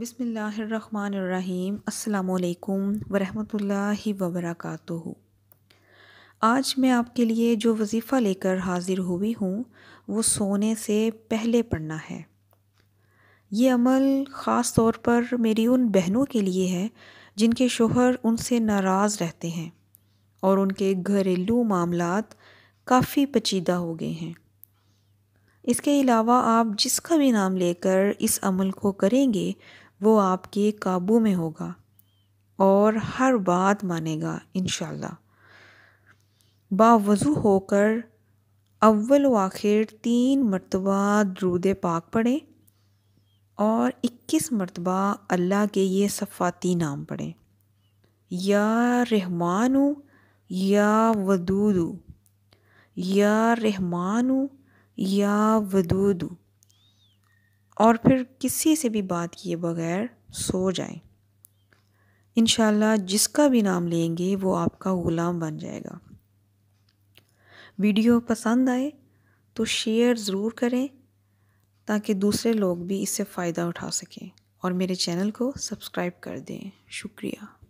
बिसमीम् अल्लाम वरहमतुल्लाहि वबरकातुहु आज मैं आपके लिए जो वजीफ़ा लेकर हाज़िर हुई हूँ वो सोने से पहले पढ़ना है ये अमल ख़ास तौर पर मेरी उन बहनों के लिए है जिनके शोहर उनसे नाराज़ रहते हैं और उनके घरेलू मामलात काफ़ी पचीदा हो गए हैं इसके अलावा आप जिसका भी नाम लेकर इस अमल को करेंगे वो आपके काबू में होगा और हर बात मानेगा इन बावज़ू होकर अव्वल व आखिर तीन मरतबा द्रूद पाक पढ़ें और इक्कीस मरतबा अल्लाह के ये सफ़ाती नाम पढ़ें या रहमानु या वदूदू या रहमानु या वदूदू और फिर किसी से भी बात किए बगैर सो जाएं इन जिसका भी नाम लेंगे वो आपका ग़ुलाम बन जाएगा वीडियो पसंद आए तो शेयर ज़रूर करें ताकि दूसरे लोग भी इससे फ़ायदा उठा सकें और मेरे चैनल को सब्सक्राइब कर दें शुक्रिया